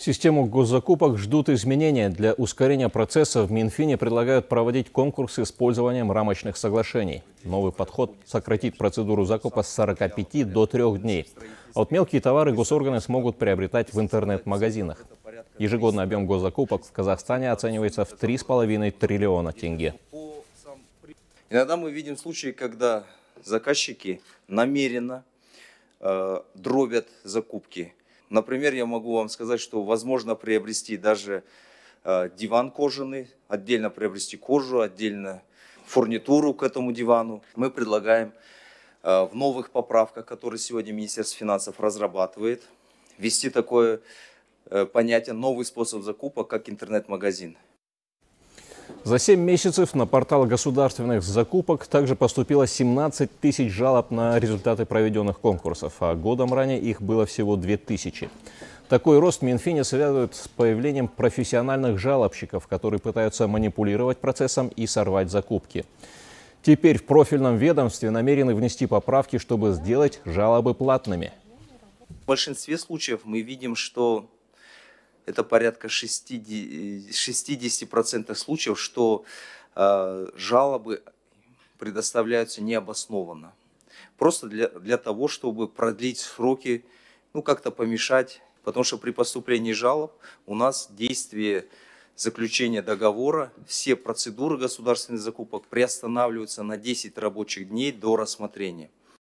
Систему госзакупок ждут изменения. Для ускорения процесса в Минфине предлагают проводить конкурсы с использованием рамочных соглашений. Новый подход сократит процедуру закупа с 45 до 3 дней. А вот мелкие товары госорганы смогут приобретать в интернет-магазинах. Ежегодный объем госзакупок в Казахстане оценивается в 3,5 триллиона тенге. Иногда мы видим случаи, когда заказчики намеренно э, дробят закупки – Например, я могу вам сказать, что возможно приобрести даже э, диван кожаный, отдельно приобрести кожу, отдельно фурнитуру к этому дивану. Мы предлагаем э, в новых поправках, которые сегодня Министерство финансов разрабатывает, ввести такое э, понятие «новый способ закупок», как интернет-магазин. За 7 месяцев на портал государственных закупок также поступило 17 тысяч жалоб на результаты проведенных конкурсов, а годом ранее их было всего 2 тысячи. Такой рост Минфине связывают с появлением профессиональных жалобщиков, которые пытаются манипулировать процессом и сорвать закупки. Теперь в профильном ведомстве намерены внести поправки, чтобы сделать жалобы платными. В большинстве случаев мы видим, что это порядка 60%, 60 э, случаев, что э, жалобы предоставляются необоснованно. Просто для, для того, чтобы продлить сроки, ну как-то помешать, потому что при поступлении жалоб у нас действие заключения договора, все процедуры государственных закупок приостанавливаются на 10 рабочих дней до рассмотрения.